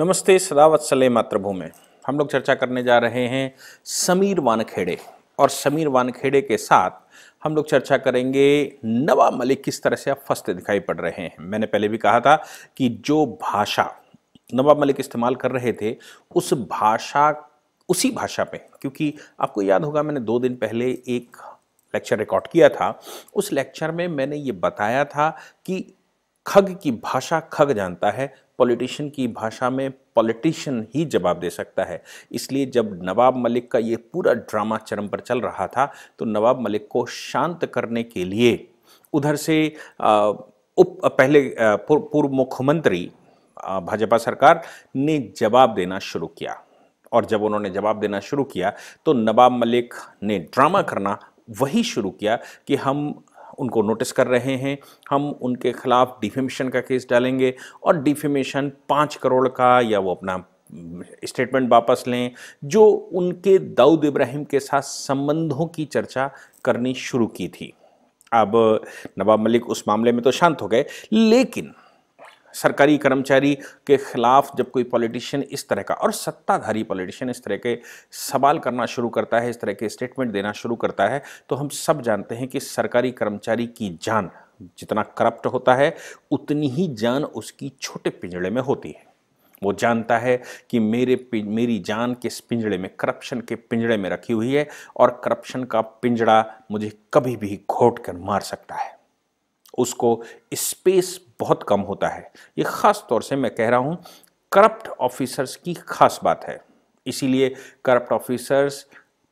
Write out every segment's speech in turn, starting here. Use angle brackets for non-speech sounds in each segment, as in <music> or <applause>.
नमस्ते सदावत्सले मातृभूमि हम लोग चर्चा करने जा रहे हैं समीर वानखेड़े और समीर वानखेड़े के साथ हम लोग चर्चा करेंगे नवा मलिक किस तरह से अब फंसते दिखाई पड़ रहे हैं मैंने पहले भी कहा था कि जो भाषा नवाब मलिक इस्तेमाल कर रहे थे उस भाषा उसी भाषा पे क्योंकि आपको याद होगा मैंने दो दिन पहले एक लेक्चर रिकॉर्ड किया था उस लेक्चर में मैंने ये बताया था कि खग की भाषा खग जानता है पॉलिटिशियन की भाषा में पॉलिटिशियन ही जवाब दे सकता है इसलिए जब नवाब मलिक का ये पूरा ड्रामा चरम पर चल रहा था तो नवाब मलिक को शांत करने के लिए उधर से उप पहले पूर्व मुख्यमंत्री भाजपा सरकार ने जवाब देना शुरू किया और जब उन्होंने जवाब देना शुरू किया तो नवाब मलिक ने ड्रामा करना वही शुरू किया कि हम उनको नोटिस कर रहे हैं हम उनके खिलाफ डिफेमेशन का केस डालेंगे और डिफेमेशन पाँच करोड़ का या वो अपना स्टेटमेंट हम्म, वापस लें जो उनके दाऊद इब्राहिम के साथ संबंधों की चर्चा करनी शुरू की थी अब नवाब मलिक उस मामले में तो शांत हो गए लेकिन सरकारी कर्मचारी के खिलाफ जब कोई पॉलिटिशियन इस तरह का और सत्ताधारी पॉलिटिशियन इस तरह के सवाल करना शुरू करता है इस तरह के स्टेटमेंट देना शुरू करता है तो हम सब जानते हैं कि सरकारी कर्मचारी की जान जितना करप्ट होता है उतनी ही जान उसकी छोटे पिंजड़े में होती है वो जानता है कि मेरे मेरी जान किस पिंजड़े में करप्शन के पिंजड़े में रखी हुई है और करप्शन का पिंजड़ा मुझे कभी भी घोट कर मार सकता है उसको स्पेस बहुत कम होता है ये ख़ास तौर से मैं कह रहा हूँ करप्ट ऑफिसर्स की खास बात है इसीलिए करप्ट ऑफिसर्स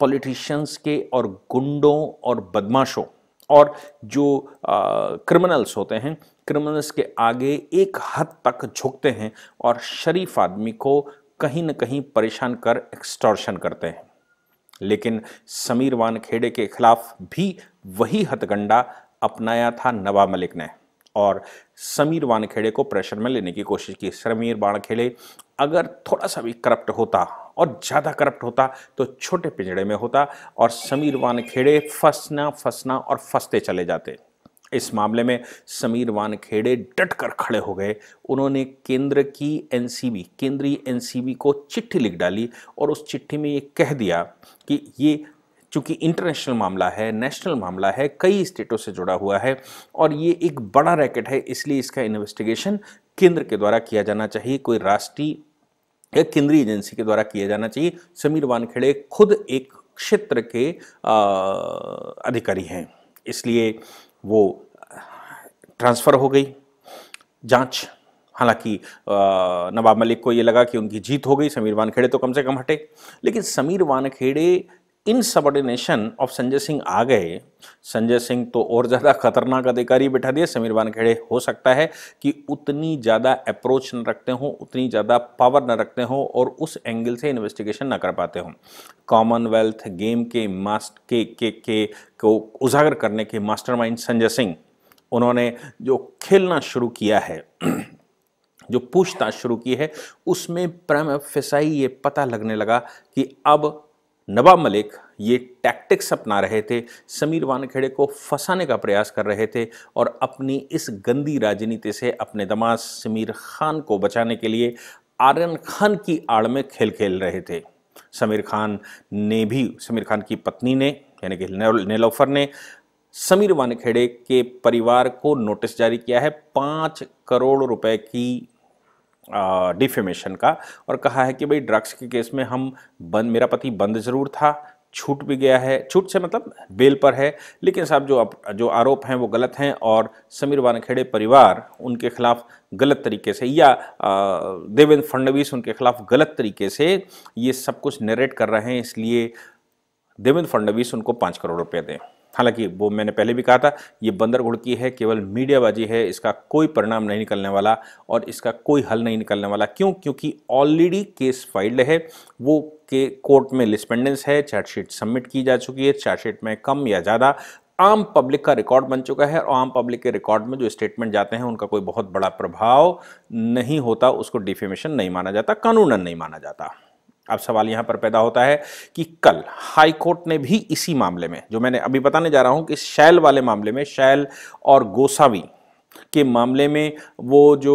पॉलिटिशियंस के और गुंडों और बदमाशों और जो क्रिमिनल्स होते हैं क्रिमिनल्स के आगे एक हद तक झुकते हैं और शरीफ आदमी को कहीं ना कहीं परेशान कर एक्सटॉर्शन करते हैं लेकिन समीर वानखेड़े के खिलाफ भी वही हथगंडा अपनाया था नवाब मलिक ने और समीर वानखेड़े को प्रेशर में लेने की कोशिश की समीर वानखेड़े अगर थोड़ा सा भी करप्ट होता और ज़्यादा करप्ट होता तो छोटे पिंजड़े में होता और समीर वानखेड़े फंसना फंसना और फंसते चले जाते इस मामले में समीर वानखेड़े डट कर खड़े हो गए उन्होंने केंद्र की एनसीबी केंद्रीय एनसीबी को चिट्ठी लिख डाली और उस चिट्ठी में ये कह दिया कि ये चूँकि इंटरनेशनल मामला है नेशनल मामला है कई स्टेटों से जुड़ा हुआ है और ये एक बड़ा रैकेट है इसलिए इसका इन्वेस्टिगेशन केंद्र के द्वारा किया जाना चाहिए कोई राष्ट्रीय या केंद्रीय एजेंसी के द्वारा किया जाना चाहिए समीर वानखेड़े खुद एक क्षेत्र के अधिकारी हैं इसलिए वो ट्रांसफ़र हो गई जांच हालांकि नवाब मलिक को ये लगा कि उनकी जीत हो गई समीर वानखेड़े तो कम से कम हटे लेकिन Sameer Wankhede in subordination of Sanjay Singh आ गए संजय सिंह तो और ज़्यादा खतरनाक अधिकारी बैठा दिए समीर वानखेड़े हो सकता है कि उतनी ज़्यादा अप्रोच न रखते हों उतनी ज़्यादा पावर न रखते हों और उस एंगल से इन्वेस्टिगेशन ना कर पाते हों कॉमनवेल्थ गेम के मास्ट के के के को उजागर करने के मास्टरमाइंड संजय सिंह उन्होंने जो खेलना शुरू किया है जो पूछताछ शुरू की है उसमें प्रम फिसाई ये पता लगने लगा कि अब नवाब मलिक ये टैक्टिक्स अपना रहे थे समीर वानखेड़े को फंसाने का प्रयास कर रहे थे और अपनी इस गंदी राजनीति से अपने दमाज समीर खान को बचाने के लिए आर्यन खान की आड़ में खेल खेल रहे थे समीर खान ने भी समीर खान की पत्नी ने यानी कि नेलोफर ने समीर वानखेड़े के परिवार को नोटिस जारी किया है पाँच करोड़ रुपए की डिफेमेशन का और कहा है कि भाई ड्रग्स के केस में हम बंद मेरा पति बंद ज़रूर था छूट भी गया है छूट से मतलब बेल पर है लेकिन साहब जो अप, जो आरोप हैं वो गलत हैं और समीर वानखेड़े परिवार उनके खिलाफ गलत तरीके से या देवेंद्र फडणवीस उनके खिलाफ गलत तरीके से ये सब कुछ नरेट कर रहे हैं इसलिए देवेंद्र फडणवीस उनको पाँच करोड़ रुपये दें हालांकि वो मैंने पहले भी कहा था ये बंदर घुड़की है केवल मीडियाबाजी है इसका कोई परिणाम नहीं निकलने वाला और इसका कोई हल नहीं निकलने वाला क्यों क्योंकि ऑलरेडी केस फाइल्ड है वो के कोर्ट में लिस्पेंडेंस है चार्जशीट सबमिट की जा चुकी है चार्जशीट में कम या ज़्यादा आम पब्लिक का रिकॉर्ड बन चुका है और आम पब्लिक के रिकॉर्ड में जो स्टेटमेंट जाते हैं उनका कोई बहुत बड़ा प्रभाव नहीं होता उसको डिफेमेशन नहीं माना जाता कानूनन नहीं माना जाता अब सवाल यहाँ पर पैदा होता है कि कल हाई कोर्ट ने भी इसी मामले में जो मैंने अभी बताने जा रहा हूँ कि शैल वाले मामले में शैल और गोसावी के मामले में वो जो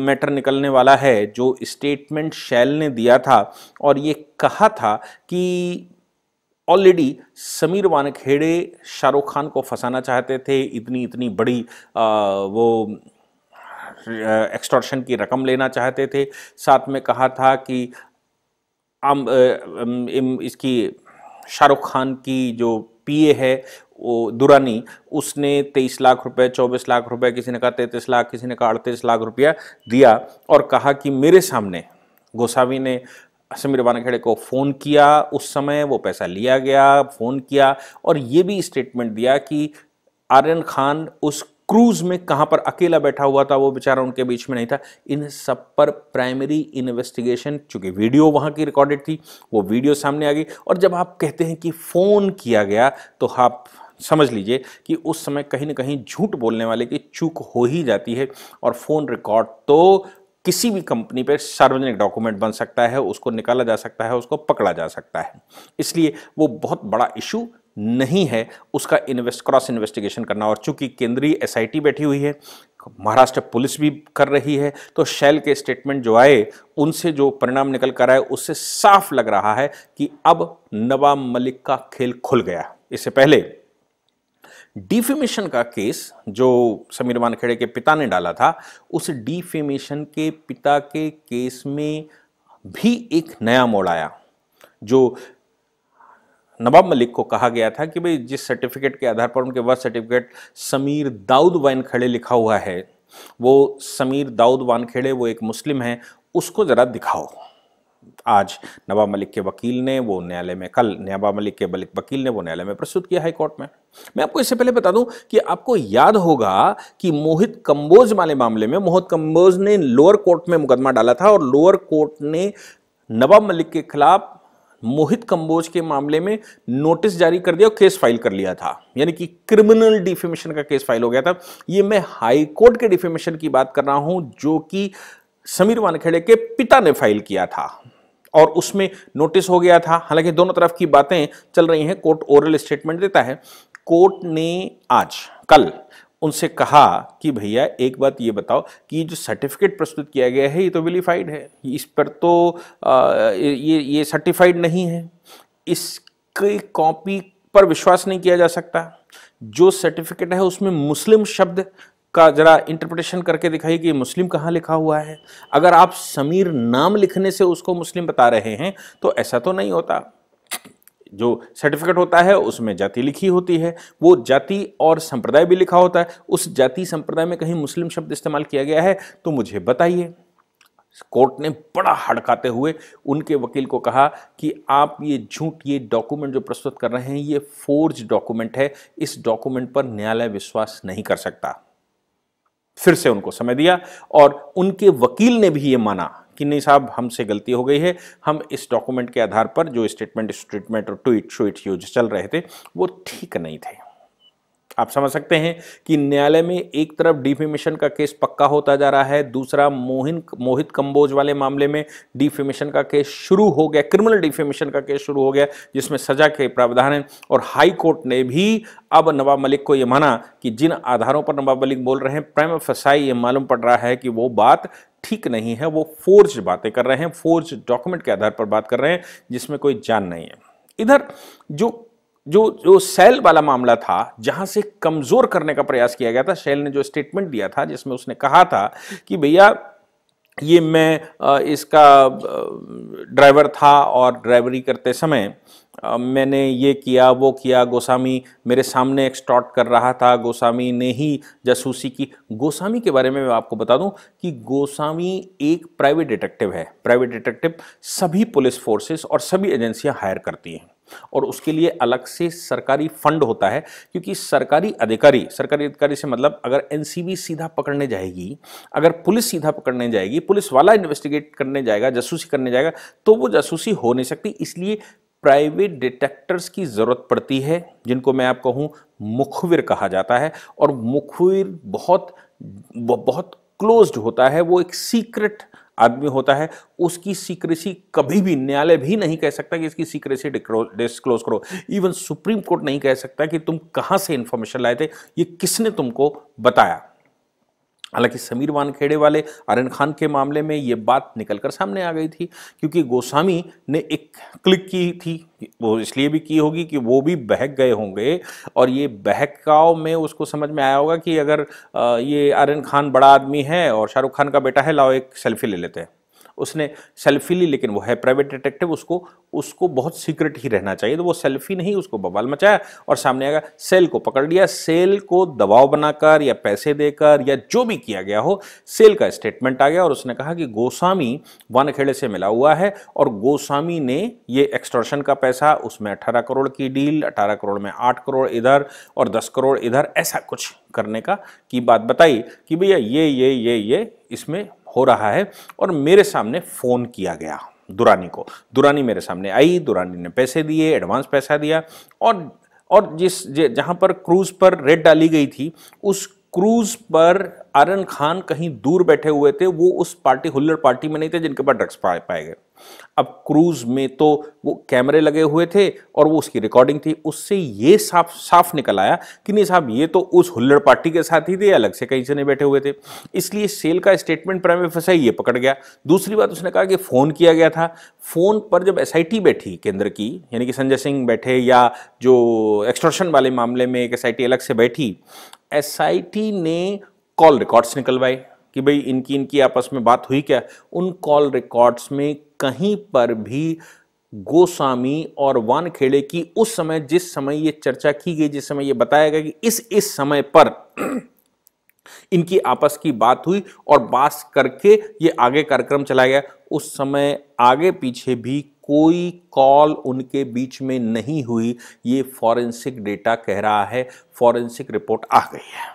मैटर निकलने वाला है जो स्टेटमेंट शैल ने दिया था और ये कहा था कि ऑलरेडी समीर वानखेड़े शाहरुख खान को फंसाना चाहते थे इतनी इतनी बड़ी आ, वो एक्सटॉर्शन की रकम लेना चाहते थे साथ में कहा था कि आम, आम, इसकी शाहरुख खान की जो पीए है वो दुरानी उसने तेईस लाख रुपए चौबीस लाख रुपए किसी ने कहा तैंतीस लाख किसी ने कहा अड़तीस लाख रुपया दिया और कहा कि मेरे सामने गोसावी ने समीर वानखेड़े को फ़ोन किया उस समय वो पैसा लिया गया फ़ोन किया और ये भी स्टेटमेंट दिया कि आर्यन खान उस क्रूज में कहां पर अकेला बैठा हुआ था वो बेचारा उनके बीच में नहीं था इन सब पर प्राइमरी इन्वेस्टिगेशन चूंकि वीडियो वहां की रिकॉर्डेड थी वो वीडियो सामने आ गई और जब आप कहते हैं कि फ़ोन किया गया तो आप समझ लीजिए कि उस समय कहीं ना कहीं झूठ बोलने वाले की चूक हो ही जाती है और फ़ोन रिकॉर्ड तो किसी भी कंपनी पर सार्वजनिक डॉक्यूमेंट बन सकता है उसको निकाला जा सकता है उसको पकड़ा जा सकता है इसलिए वो बहुत बड़ा इशू नहीं है उसका इन्वेस्ट क्रॉस इन्वेस्टिगेशन करना और चूंकि केंद्रीय एसआईटी बैठी हुई है महाराष्ट्र पुलिस भी कर रही है तो शैल के स्टेटमेंट जो आए उनसे जो परिणाम निकल कर आए उससे साफ लग रहा है कि अब नवाब मलिक का खेल खुल गया इससे पहले डिफेमेशन का केस जो समीर वानखेड़े के पिता ने डाला था उस डिफेमेशन के पिता के केस में भी एक नया मोड़ आया जो नवाब मलिक को कहा गया था कि भाई जिस सर्टिफिकेट के आधार पर उनके बर्थ सर्टिफिकेट समीर दाऊद वानखेड़े लिखा हुआ है वो समीर दाऊद वानखेड़े वो एक मुस्लिम है उसको ज़रा दिखाओ आज नवाब मलिक के वकील ने वो न्यायालय में कल नवाब मलिक के वकील ने वो न्यायालय में प्रस्तुत किया हाई कोर्ट में मैं आपको इससे पहले बता दूं कि आपको याद होगा कि मोहित कंबोज वाले मामले में मोहित कंबोज ने लोअर कोर्ट में मुकदमा डाला था और लोअर कोर्ट ने नवाब मलिक के खिलाफ मोहित कंबोज के मामले में नोटिस जारी कर दिया और केस फाइल कर लिया था यानी कि क्रिमिनल डिफेमेशन का केस फाइल हो गया था ये मैं हाई कोर्ट के डिफेमेशन की बात कर रहा हूं जो कि समीर वानखेड़े के पिता ने फाइल किया था और उसमें नोटिस हो गया था हालांकि दोनों तरफ की बातें चल रही हैं कोर्ट ओरल स्टेटमेंट देता है कोर्ट ने आज कल उनसे कहा कि भैया एक बात ये बताओ कि जो सर्टिफिकेट प्रस्तुत किया गया है ये तो वेलीफाइड है इस पर तो आ, ये ये सर्टिफाइड नहीं है इसकी कॉपी पर विश्वास नहीं किया जा सकता जो सर्टिफिकेट है उसमें मुस्लिम शब्द का जरा इंटरप्रिटेशन करके दिखाइए कि मुस्लिम कहाँ लिखा हुआ है अगर आप समीर नाम लिखने से उसको मुस्लिम बता रहे हैं तो ऐसा तो नहीं होता जो सर्टिफिकेट होता है उसमें जाति लिखी होती है वो जाति और संप्रदाय भी लिखा होता है उस जाति संप्रदाय में कहीं मुस्लिम शब्द इस्तेमाल किया गया है तो मुझे बताइए कोर्ट ने बड़ा हड़काते हुए उनके वकील को कहा कि आप ये झूठ ये डॉक्यूमेंट जो प्रस्तुत कर रहे हैं ये फोर्ज डॉक्यूमेंट है इस डॉक्यूमेंट पर न्यायालय विश्वास नहीं कर सकता फिर से उनको समय दिया और उनके वकील ने भी ये माना कि नहीं साहब हमसे गलती हो गई है हम इस डॉक्यूमेंट के आधार पर जो स्टेटमेंट स्टेटमेंट और ट्वीट श्वीट यूज चल रहे थे वो ठीक नहीं थे आप समझ सकते हैं कि न्यायालय में एक तरफ डिफेमेशन का केस पक्का होता जा रहा है दूसरा मोहिन मोहित कंबोज वाले मामले में डिफेमेशन का केस शुरू हो गया क्रिमिनल डिफेमेशन का केस शुरू हो गया जिसमें सजा के प्रावधान हैं और हाई कोर्ट ने भी अब नवाब मलिक को यह माना कि जिन आधारों पर नवाब मलिक बोल रहे हैं प्राइम फसाई ये मालूम पड़ रहा है कि वो बात ठीक नहीं है वो फोर्ज बातें कर रहे हैं फोर्ज डॉक्यूमेंट के आधार पर बात कर रहे हैं जिसमें कोई जान नहीं है इधर जो जो जो सेल वाला मामला था जहां से कमजोर करने का प्रयास किया गया था सेल ने जो स्टेटमेंट दिया था जिसमें उसने कहा था कि भैया ये मैं इसका ड्राइवर था और ड्राइवरी करते समय मैंने ये किया वो किया गोस्वामी मेरे सामने एक्सटॉट कर रहा था गोस्वामी ने ही जासूसी की गोस्वामी के बारे में मैं आपको बता दूं कि गोस्वामी एक प्राइवेट डिटेक्टिव है प्राइवेट डिटेक्टिव सभी पुलिस फोर्सेस और सभी एजेंसियां हायर करती हैं और उसके लिए अलग से सरकारी फंड होता है क्योंकि सरकारी अधिकारी सरकारी अधिकारी से मतलब अगर एनसीबी सीधा पकड़ने जाएगी अगर पुलिस सीधा पकड़ने जाएगी पुलिस वाला इन्वेस्टिगेट करने जाएगा जासूसी करने जाएगा तो वो जासूसी हो नहीं सकती इसलिए प्राइवेट डिटेक्टर्स की ज़रूरत पड़ती है जिनको मैं आपको कहूँ मुखविर कहा जाता है और मुखविर बहुत बहुत क्लोज्ड होता है वो एक सीक्रेट आदमी होता है उसकी सीक्रेसी कभी भी न्यायालय भी नहीं कह सकता कि इसकी सीक्रेसी डिस्क्लोज करो इवन सुप्रीम कोर्ट नहीं कह सकता कि तुम कहाँ से इन्फॉर्मेशन लाए थे ये किसने तुमको बताया हालांकि समीर वानखेड़े वाले आर्यन खान के मामले में ये बात निकलकर सामने आ गई थी क्योंकि गोस्वामी ने एक क्लिक की थी वो इसलिए भी की होगी कि वो भी बहक गए होंगे और ये बहकाव में उसको समझ में आया होगा कि अगर ये आर्यन खान बड़ा आदमी है और शाहरुख खान का बेटा है लाओ एक सेल्फी ले लेते हैं उसने सेल्फी ली लेकिन वो है प्राइवेट डिटेक्टिव उसको उसको बहुत सीक्रेट ही रहना चाहिए तो वो सेल्फी नहीं उसको बवाल मचाया और सामने गया सेल को पकड़ लिया सेल को दबाव बनाकर या पैसे देकर या जो भी किया गया हो सेल का स्टेटमेंट आ गया और उसने कहा कि गोस्वामी वानखेड़े से मिला हुआ है और गोस्वामी ने ये एक्सटॉर्शन का पैसा उसमें अठारह करोड़ की डील अठारह करोड़ में आठ करोड़ इधर और दस करोड़ इधर ऐसा कुछ करने का की बात बताई कि भैया ये ये ये ये इसमें हो रहा है और मेरे सामने फ़ोन किया गया दुरानी को दुरानी मेरे सामने आई दुरानी ने पैसे दिए एडवांस पैसा दिया और और जिस जहाँ पर क्रूज़ पर रेड डाली गई थी उस क्रूज पर आरन खान कहीं दूर बैठे हुए थे वो उस पार्टी हुल्लर पार्टी में नहीं थे जिनके पास ड्रग्स पाए गए अब क्रूज में तो वो कैमरे लगे हुए थे और वो उसकी रिकॉर्डिंग थी उससे ये साफ साफ निकल आया कि नहीं साहब ये तो उस हुल्लड़ पार्टी के साथ ही थे अलग से कहीं से नहीं बैठे हुए थे इसलिए सेल का स्टेटमेंट प्राइम एफ ये पकड़ गया दूसरी बात उसने कहा कि फ़ोन किया गया था फ़ोन पर जब एस बैठी केंद्र की यानी कि संजय सिंह बैठे या जो एक्सटॉर्शन वाले मामले में एक एस अलग से बैठी एस ने कॉल रिकॉर्ड्स निकलवाए कि भाई इनकी इनकी आपस में बात हुई क्या उन कॉल रिकॉर्ड्स में कहीं पर भी गोस्वामी और वानखेड़े की उस समय जिस समय ये चर्चा की गई जिस समय ये बताया गया कि इस इस समय पर <clears throat> इनकी आपस की बात हुई और बात करके ये आगे कार्यक्रम चला गया उस समय आगे पीछे भी कोई कॉल उनके बीच में नहीं हुई ये फॉरेंसिक डेटा कह रहा है फॉरेंसिक रिपोर्ट आ गई है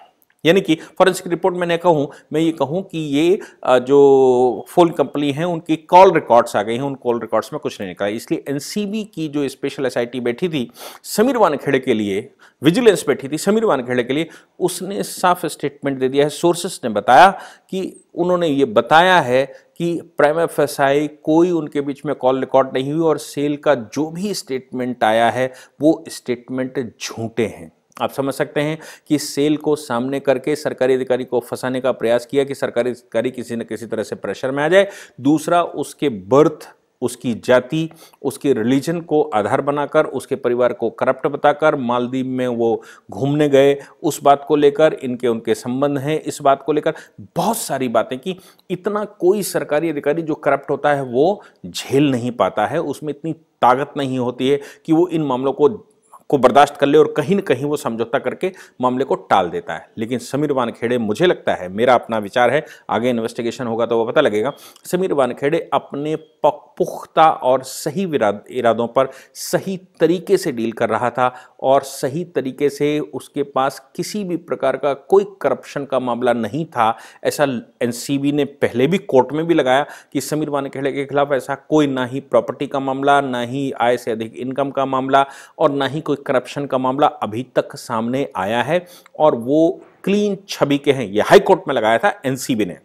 यानी कि फॉरेंसिक रिपोर्ट मैंने कहूँ मैं ये कहूँ कि ये जो फोन कंपनी है उनकी कॉल रिकॉर्ड्स आ गई हैं उन कॉल रिकॉर्ड्स में कुछ नहीं निकला इसलिए एन की जो स्पेशल एस बैठी थी समीर वानखेड़े के लिए विजिलेंस बैठी थी समीर वानखेड़े के लिए उसने साफ स्टेटमेंट दे दिया है सोर्सेस ने बताया कि उन्होंने ये बताया है कि प्राइम एफ एस आई कोई उनके बीच में कॉल रिकॉर्ड नहीं हुई और सेल का जो भी स्टेटमेंट आया है वो स्टेटमेंट झूठे हैं आप समझ सकते हैं कि सेल को सामने करके सरकारी अधिकारी को फंसाने का प्रयास किया कि सरकारी अधिकारी किसी न किसी तरह से प्रेशर में आ जाए दूसरा उसके बर्थ उसकी जाति उसके रिलीजन को आधार बनाकर उसके परिवार को करप्ट बताकर मालदीव में वो घूमने गए उस बात को लेकर इनके उनके संबंध हैं इस बात को लेकर बहुत सारी बातें कि इतना कोई सरकारी अधिकारी जो करप्ट होता है वो झेल नहीं पाता है उसमें इतनी ताकत नहीं होती है कि वो इन मामलों को को बर्दाश्त कर ले और कहीं ना कहीं वो समझौता करके मामले को टाल देता है लेकिन समीर वानखेड़े मुझे लगता है मेरा अपना विचार है आगे इन्वेस्टिगेशन होगा तो वो पता लगेगा समीर वानखेड़े अपने पुख्ता और सही इरादों पर सही तरीके से डील कर रहा था और सही तरीके से उसके पास किसी भी प्रकार का कोई करप्शन का मामला नहीं था ऐसा एन ने पहले भी कोर्ट में भी लगाया कि समीर वानखेड़े के खिलाफ ऐसा कोई ना ही प्रॉपर्टी का मामला ना ही आय से अधिक इनकम का मामला और ना ही कोई करप्शन का मामला अभी तक सामने आया है और वो क्लीन छवि के हैं ये हाईकोर्ट में लगाया था एनसीबी ने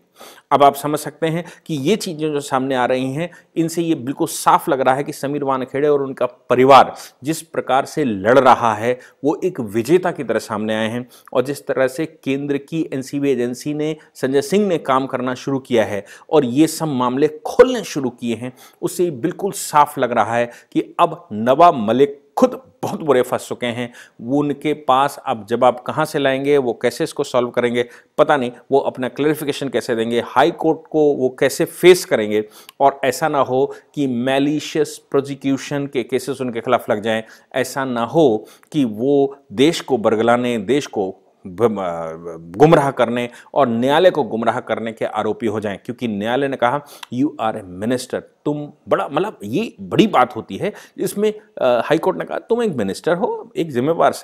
अब आप समझ सकते हैं कि ये चीज़ें जो सामने आ रही हैं इनसे ये बिल्कुल साफ लग रहा है कि समीर वानखेड़े और उनका परिवार जिस प्रकार से लड़ रहा है वो एक विजेता की तरह सामने आए हैं और जिस तरह से केंद्र की एनसीबी एजेंसी ने संजय सिंह ने काम करना शुरू किया है और ये सब मामले खोलने शुरू किए हैं उससे बिल्कुल साफ लग रहा है कि अब नवाब मलिक खुद बहुत बुरे फंस चुके हैं वो उनके पास अब जब आप कहाँ से लाएंगे वो कैसे इसको सॉल्व करेंगे पता नहीं वो अपना क्लेरिफिकेशन कैसे देंगे हाई कोर्ट को वो कैसे फेस करेंगे और ऐसा ना हो कि मैलिशियस प्रोजिक्यूशन के केसेस उनके खिलाफ लग जाएं ऐसा ना हो कि वो देश को बरगलाने देश को गुमराह करने और न्यायालय को गुमराह करने के आरोपी हो जाएं क्योंकि न्यायालय ने कहा यू आर ए मिनिस्टर तुम बड़ा मतलब ये बड़ी बात होती है इसमें हाईकोर्ट ने कहा तुम एक मिनिस्टर हो एक जिम्मेवार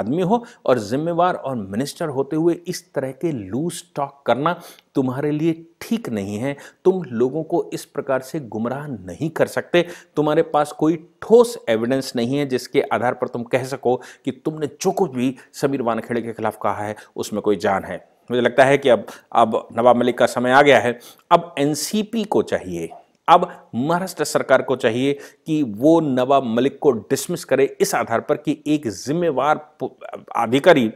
आदमी हो और जिम्मेवार और मिनिस्टर होते हुए इस तरह के लूज टॉक करना तुम्हारे लिए ठीक नहीं है तुम लोगों को इस प्रकार से गुमराह नहीं कर सकते तुम्हारे पास कोई ठोस एविडेंस नहीं है जिसके आधार पर तुम कह सको कि तुमने जो कुछ भी समीर वानखेड़े के खिलाफ कहा है उसमें कोई जान है मुझे लगता है कि अब अब नवाब मलिक का समय आ गया है अब एनसीपी को चाहिए अब महाराष्ट्र सरकार को चाहिए कि वो नवाब मलिक को डिसमिस करे इस आधार पर कि एक जिम्मेवार अधिकारी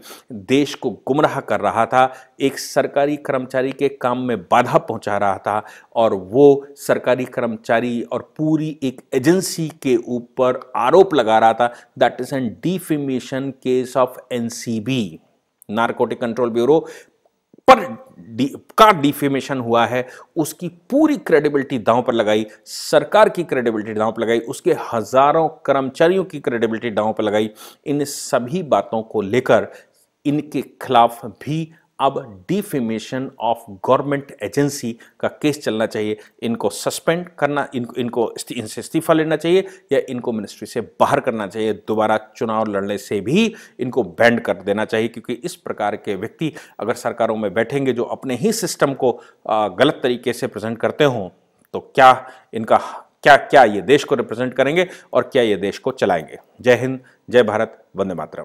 देश को गुमराह कर रहा था एक सरकारी कर्मचारी के काम में बाधा पहुंचा रहा था और वो सरकारी कर्मचारी और पूरी एक एजेंसी के ऊपर आरोप लगा रहा था that is an defamation case of NCB narcotic control bureau पर डी, का डिफेमेशन हुआ है उसकी पूरी क्रेडिबिलिटी दांव पर लगाई सरकार की क्रेडिबिलिटी दांव पर लगाई उसके हजारों कर्मचारियों की क्रेडिबिलिटी दांव पर लगाई इन सभी बातों को लेकर इनके खिलाफ भी अब डिफेमेशन ऑफ गवर्नमेंट एजेंसी का केस चलना चाहिए इनको सस्पेंड करना इन, इनको इनसे इस्तीफा लेना चाहिए या इनको मिनिस्ट्री से बाहर करना चाहिए दोबारा चुनाव लड़ने से भी इनको बैंड कर देना चाहिए क्योंकि इस प्रकार के व्यक्ति अगर सरकारों में बैठेंगे जो अपने ही सिस्टम को गलत तरीके से प्रेजेंट करते हों तो क्या इनका क्या क्या ये देश को रिप्रेजेंट करेंगे और क्या ये देश को चलाएंगे जय हिंद जय भारत वंदे मातरम